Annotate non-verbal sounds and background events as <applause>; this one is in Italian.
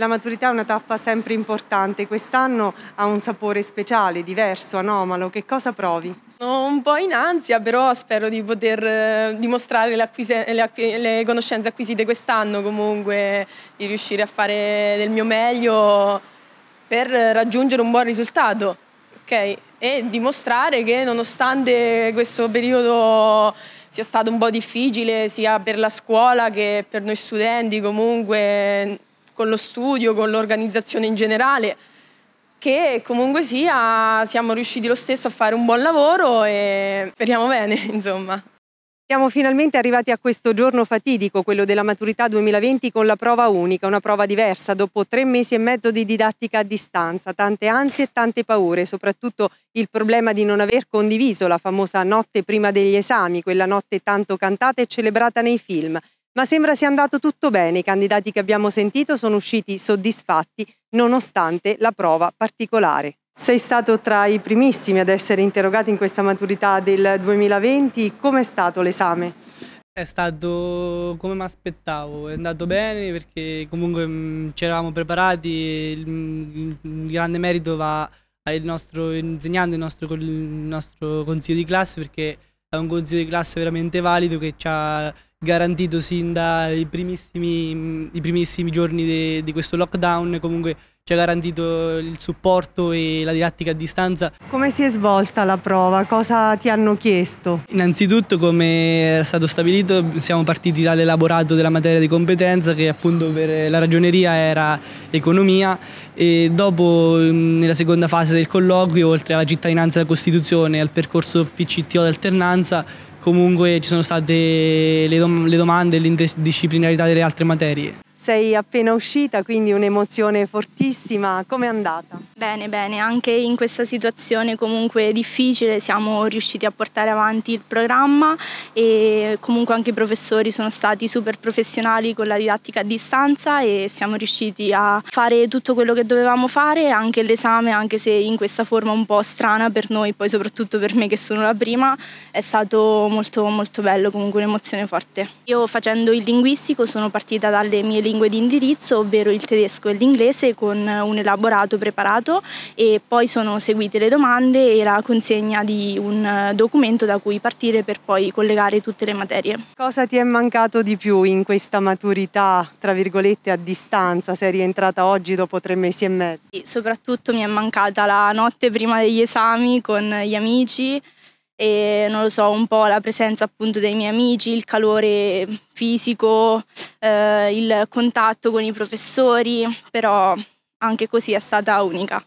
La maturità è una tappa sempre importante, quest'anno ha un sapore speciale, diverso, anomalo. Che cosa provi? Sono un po' in ansia, però spero di poter eh, dimostrare le, le, le conoscenze acquisite quest'anno, comunque di riuscire a fare del mio meglio per raggiungere un buon risultato. Okay? E dimostrare che nonostante questo periodo sia stato un po' difficile sia per la scuola che per noi studenti comunque con lo studio, con l'organizzazione in generale, che comunque sia siamo riusciti lo stesso a fare un buon lavoro e speriamo bene, <laughs> insomma. Siamo finalmente arrivati a questo giorno fatidico, quello della maturità 2020 con la prova unica, una prova diversa dopo tre mesi e mezzo di didattica a distanza, tante ansie e tante paure, soprattutto il problema di non aver condiviso la famosa notte prima degli esami, quella notte tanto cantata e celebrata nei film ma sembra sia andato tutto bene. I candidati che abbiamo sentito sono usciti soddisfatti nonostante la prova particolare. Sei stato tra i primissimi ad essere interrogati in questa maturità del 2020. Com'è stato l'esame? È stato come mi aspettavo, è andato bene perché comunque mm, ci eravamo preparati, il, grande merito va al nostro insegnante, il nostro, il nostro consiglio di classe perché è un consiglio di classe veramente valido che ci ha garantito sin dai primissimi, primissimi giorni de, di questo lockdown, comunque ci ha garantito il supporto e la didattica a distanza. Come si è svolta la prova? Cosa ti hanno chiesto? Innanzitutto, come è stato stabilito, siamo partiti dall'elaborato della materia di competenza che appunto per la ragioneria era economia e dopo nella seconda fase del colloquio, oltre alla cittadinanza e alla Costituzione e al percorso PCTO d'alternanza, comunque ci sono state le, dom- le domande e l'interdisciplinarità delle altre materie. Sei appena uscita, quindi un'emozione fortissima, Come è andata? Bene, bene, anche in questa situazione comunque difficile siamo riusciti a portare avanti il programma e comunque anche i professori sono stati super professionali con la didattica a distanza e siamo riusciti a fare tutto quello che dovevamo fare, anche l'esame, anche se in questa forma un po' strana per noi, poi soprattutto per me che sono la prima, è stato molto molto bello, comunque un'emozione forte. Io facendo il linguistico sono partita dalle mie lingue di indirizzo, ovvero il tedesco e l'inglese, con un elaborato preparato tutto e poi sono seguite le domande e la consegna di un eh, documento da cui partire per poi collegare tutte le materie. Cosa ti è mancato di più in questa maturità, tra virgolette, a distanza? Sei rientrata oggi dopo tre mesi e mezzo? E soprattutto mi è mancata la notte prima degli esami con gli amici e non lo so, un po' la presenza appunto dei miei amici, il calore fisico, eh, il contatto con i professori, però anche così è stata unica.